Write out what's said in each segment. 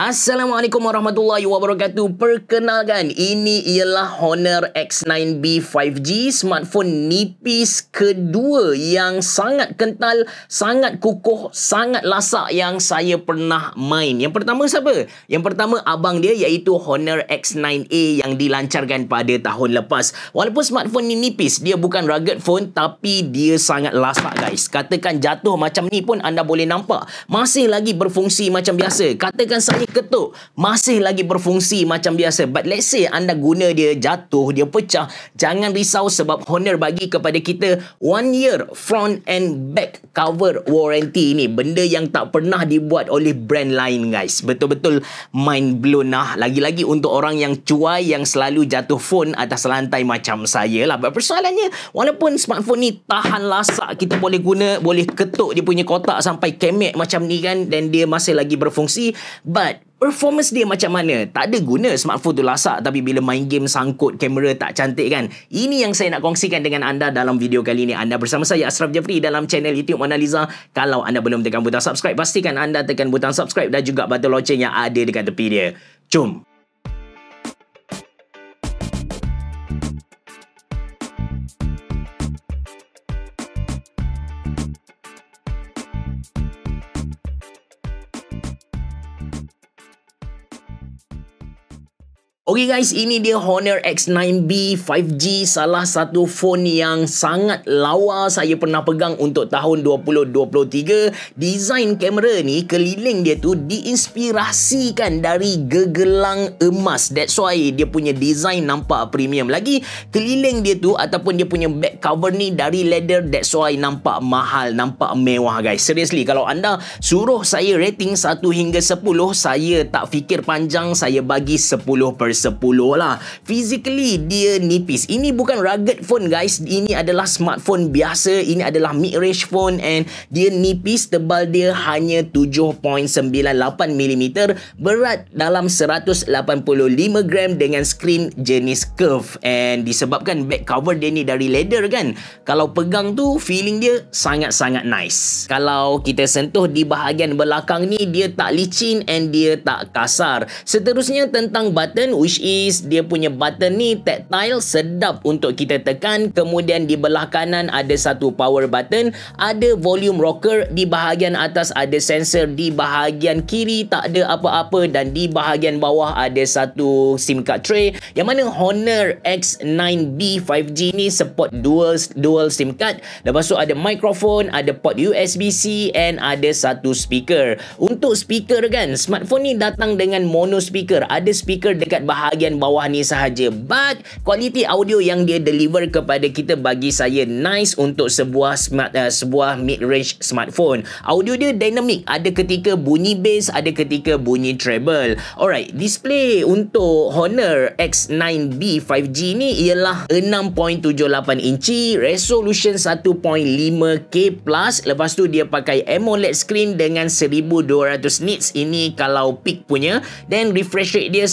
Assalamualaikum warahmatullahi wabarakatuh. Perkenalkan, ini ialah Honor X9B 5G, smartphone nipis kedua yang sangat kental, sangat kukuh, sangat lasak yang saya pernah main. Yang pertama siapa? Yang pertama abang dia iaitu Honor X9A yang dilancarkan pada tahun lepas. Walaupun smartphone ni nipis, dia bukan rugged phone tapi dia sangat lasak guys. Katakan jatuh macam ni pun anda boleh nampak. Masih lagi berfungsi macam biasa. Katakan saya ketuk masih lagi berfungsi macam biasa but let's say anda guna dia jatuh dia pecah jangan risau sebab Honor bagi kepada kita one year front and back cover warranty ini benda yang tak pernah dibuat oleh brand lain guys betul-betul mind blown lah lagi-lagi untuk orang yang cuai yang selalu jatuh phone atas lantai macam saya lah but persoalannya walaupun smartphone ni tahan lasak kita boleh guna boleh ketuk dia punya kotak sampai kemek macam ni kan dan dia masih lagi berfungsi but performance dia macam mana? Tak ada guna smartphone tu lasak tapi bila main game sangkut kamera tak cantik kan? Ini yang saya nak kongsikan dengan anda dalam video kali ini. Anda bersama saya Asraf Jafri dalam channel YouTube Analiza. Kalau anda belum tekan butang subscribe, pastikan anda tekan butang subscribe dan juga butang loceng yang ada dekat tepi dia. Jom Okay guys, ini dia Honor X9B 5G salah satu phone yang sangat lawa saya pernah pegang untuk tahun 2023. Design kamera ni keliling dia tu diinspirasikan dari gegelang emas. That's why dia punya design nampak premium lagi. Keliling dia tu ataupun dia punya back cover ni dari leather. That's why nampak mahal, nampak mewah guys. Seriously, kalau anda suruh saya rating 1 hingga 10, saya tak fikir panjang, saya bagi 10%. 10 lah. Physically, dia nipis. Ini bukan rugged phone guys. Ini adalah smartphone biasa. Ini adalah mid-range phone and dia nipis. Tebal dia hanya 7.98mm. Berat dalam 185 gram dengan screen jenis curve. And disebabkan back cover dia ni dari leather kan. Kalau pegang tu, feeling dia sangat-sangat nice. Kalau kita sentuh di bahagian belakang ni, dia tak licin and dia tak kasar. Seterusnya tentang button, we push is dia punya button ni tactile sedap untuk kita tekan kemudian di belah kanan ada satu power button ada volume rocker di bahagian atas ada sensor di bahagian kiri tak ada apa-apa dan di bahagian bawah ada satu sim card tray yang mana Honor X9B 5G ni support dual dual sim card lepas tu ada microphone ada port USB-C and ada satu speaker untuk speaker kan smartphone ni datang dengan mono speaker ada speaker dekat bahagian bahagian bawah ni sahaja but quality audio yang dia deliver kepada kita bagi saya nice untuk sebuah smart uh, sebuah mid range smartphone audio dia dynamic ada ketika bunyi bass ada ketika bunyi treble alright display untuk Honor X9B 5G ni ialah 6.78 inci resolution 1.5K plus lepas tu dia pakai AMOLED screen dengan 1200 nits ini kalau peak punya dan refresh rate dia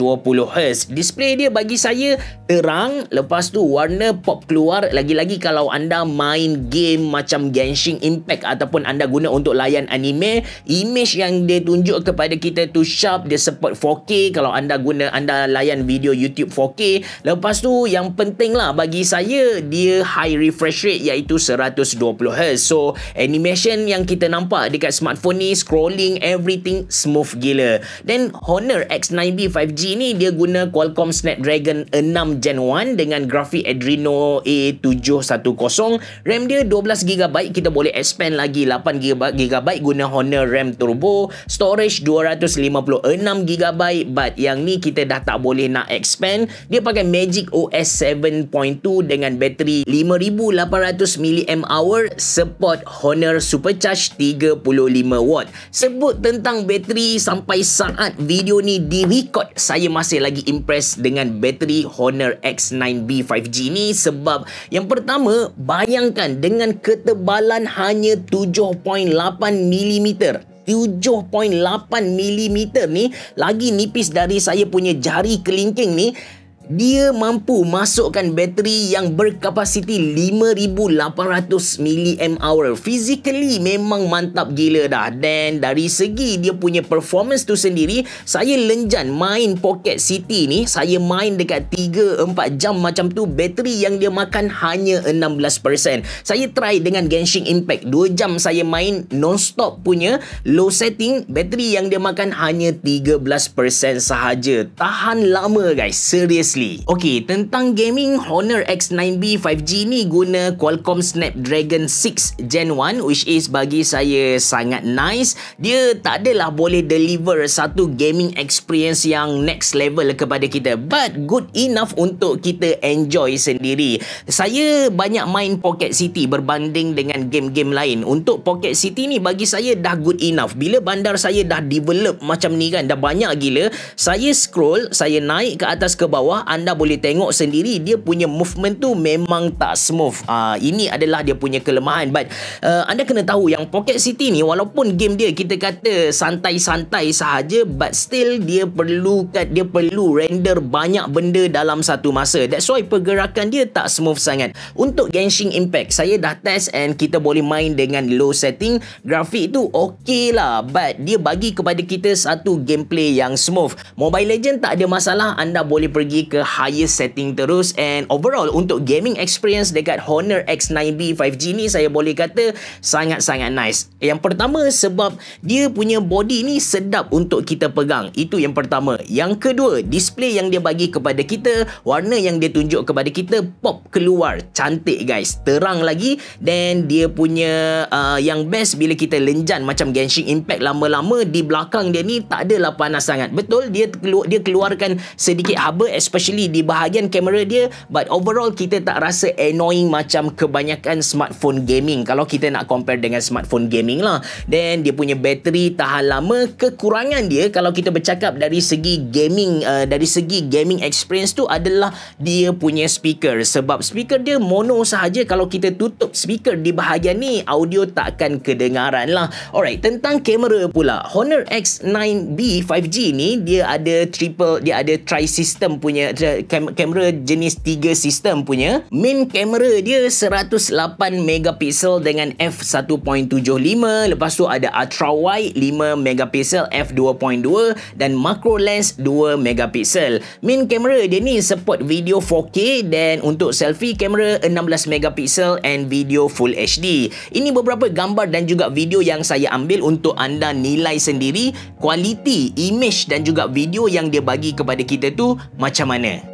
120Hz. Display dia bagi saya terang. Lepas tu warna pop keluar. Lagi-lagi kalau anda main game macam Genshin Impact ataupun anda guna untuk layan anime, image yang dia tunjuk kepada kita tu sharp. Dia support 4K kalau anda guna anda layan video YouTube 4K. Lepas tu yang penting lah bagi saya dia high refresh rate iaitu 120Hz. So animation yang kita nampak dekat smartphone ni scrolling everything smooth gila. Then Honor X9B 5G ni dia guna Qualcomm Snapdragon 6 Gen 1 dengan grafik Adreno A710. RAM dia 12GB, kita boleh expand lagi 8GB guna Honor RAM Turbo. Storage 256GB but yang ni kita dah tak boleh nak expand. Dia pakai Magic OS 7.2 dengan bateri 5800mAh support Honor Supercharge 35W. Sebut tentang bateri sampai saat video ni direcord saya saya masih lagi impressed dengan bateri Honor X9B 5G ni sebab yang pertama bayangkan dengan ketebalan hanya 7.8 mm 7.8 mm ni lagi nipis dari saya punya jari kelingking ni dia mampu masukkan bateri yang berkapasiti 5800 mAh physically memang mantap gila dah dan dari segi dia punya performance tu sendiri saya lenjan main pocket city ni saya main dekat 3-4 jam macam tu bateri yang dia makan hanya 16% saya try dengan Genshin Impact 2 jam saya main non-stop punya low setting bateri yang dia makan hanya 13% sahaja tahan lama guys seriously previously. Okey, tentang gaming Honor X9B 5G ni guna Qualcomm Snapdragon 6 Gen 1 which is bagi saya sangat nice. Dia tak adalah boleh deliver satu gaming experience yang next level kepada kita but good enough untuk kita enjoy sendiri. Saya banyak main Pocket City berbanding dengan game-game lain. Untuk Pocket City ni bagi saya dah good enough. Bila bandar saya dah develop macam ni kan dah banyak gila, saya scroll, saya naik ke atas ke bawah anda boleh tengok sendiri dia punya movement tu memang tak smooth uh, ini adalah dia punya kelemahan but uh, anda kena tahu yang Pocket City ni walaupun game dia kita kata santai-santai sahaja but still dia perlu kat dia perlu render banyak benda dalam satu masa that's why pergerakan dia tak smooth sangat untuk Genshin Impact saya dah test and kita boleh main dengan low setting grafik tu ok lah but dia bagi kepada kita satu gameplay yang smooth Mobile Legend tak ada masalah anda boleh pergi ke highest setting terus and overall untuk gaming experience dekat Honor X9B 5G ni saya boleh kata sangat-sangat nice. Yang pertama sebab dia punya body ni sedap untuk kita pegang. Itu yang pertama. Yang kedua, display yang dia bagi kepada kita, warna yang dia tunjuk kepada kita pop keluar. Cantik guys. Terang lagi dan dia punya uh, yang best bila kita lenjan macam Genshin Impact lama-lama di belakang dia ni tak adalah panas sangat. Betul dia keluar, dia keluarkan sedikit haba especially especially di bahagian kamera dia but overall kita tak rasa annoying macam kebanyakan smartphone gaming kalau kita nak compare dengan smartphone gaming lah then dia punya bateri tahan lama kekurangan dia kalau kita bercakap dari segi gaming uh, dari segi gaming experience tu adalah dia punya speaker sebab speaker dia mono sahaja kalau kita tutup speaker di bahagian ni audio takkan kedengaran lah alright tentang kamera pula Honor X9B 5G ni dia ada triple dia ada tri-system punya kamera jenis 3 sistem punya main kamera dia 108 megapixel dengan f1.75 lepas tu ada ultra wide 5 megapixel f2.2 dan macro lens 2 megapixel main kamera dia ni support video 4K dan untuk selfie kamera 16 megapixel and video full HD ini beberapa gambar dan juga video yang saya ambil untuk anda nilai sendiri kualiti image dan juga video yang dia bagi kepada kita tu macam mana mana?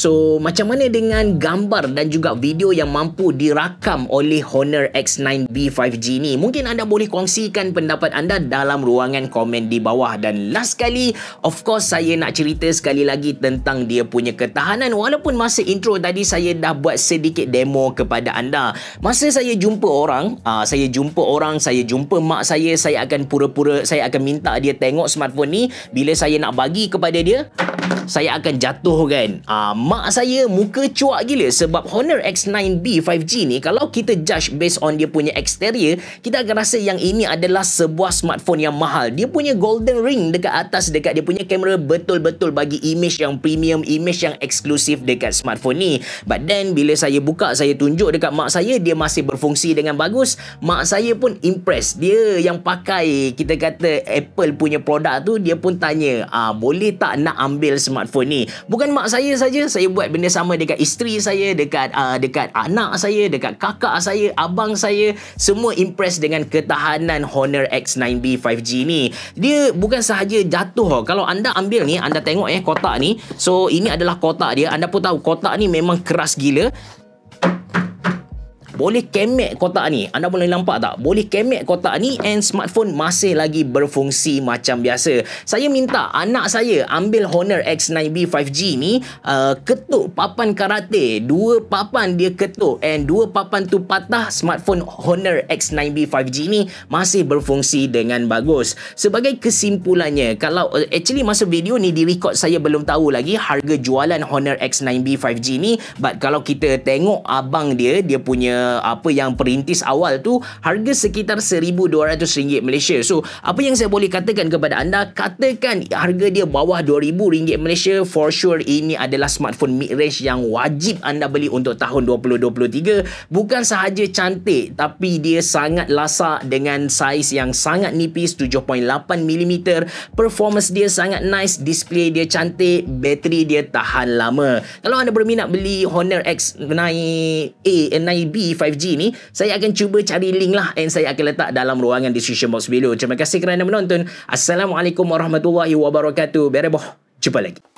So macam mana dengan gambar dan juga video yang mampu dirakam oleh Honor X9B 5G ni? Mungkin anda boleh kongsikan pendapat anda dalam ruangan komen di bawah dan last kali, of course saya nak cerita sekali lagi tentang dia punya ketahanan walaupun masa intro tadi saya dah buat sedikit demo kepada anda. Masa saya jumpa orang, aa, ah, saya jumpa orang, saya jumpa mak saya, saya akan pura-pura saya akan minta dia tengok smartphone ni bila saya nak bagi kepada dia, saya akan jatuh kan. Ah mak saya muka cuak gila sebab Honor X9B 5G ni kalau kita judge based on dia punya exterior kita akan rasa yang ini adalah sebuah smartphone yang mahal dia punya golden ring dekat atas dekat dia punya kamera betul-betul bagi image yang premium image yang eksklusif dekat smartphone ni but then bila saya buka saya tunjuk dekat mak saya dia masih berfungsi dengan bagus mak saya pun impressed dia yang pakai kita kata Apple punya produk tu dia pun tanya ah boleh tak nak ambil smartphone ni bukan mak saya saja saya buat benda sama dekat isteri saya dekat uh, dekat anak saya dekat kakak saya abang saya semua impress dengan ketahanan Honor X9B 5G ni dia bukan sahaja jatuh kalau anda ambil ni anda tengok eh kotak ni so ini adalah kotak dia anda pun tahu kotak ni memang keras gila boleh kemek kotak ni anda boleh nampak tak boleh kemek kotak ni and smartphone masih lagi berfungsi macam biasa saya minta anak saya ambil Honor X9B 5G ni uh, ketuk papan karate dua papan dia ketuk and dua papan tu patah smartphone Honor X9B 5G ni masih berfungsi dengan bagus sebagai kesimpulannya kalau uh, actually masa video ni di record saya belum tahu lagi harga jualan Honor X9B 5G ni but kalau kita tengok abang dia dia punya Uh, apa yang perintis awal tu harga sekitar RM1200 Malaysia. So, apa yang saya boleh katakan kepada anda, katakan harga dia bawah RM2000 Malaysia, for sure ini adalah smartphone mid-range yang wajib anda beli untuk tahun 2023. Bukan sahaja cantik, tapi dia sangat lasak dengan saiz yang sangat nipis 7.8mm. Performance dia sangat nice, display dia cantik, bateri dia tahan lama. Kalau anda berminat beli Honor X 9A, 9B eh, 5G ni saya akan cuba cari link lah and saya akan letak dalam ruangan description box below terima kasih kerana menonton Assalamualaikum Warahmatullahi Wabarakatuh Bereboh jumpa lagi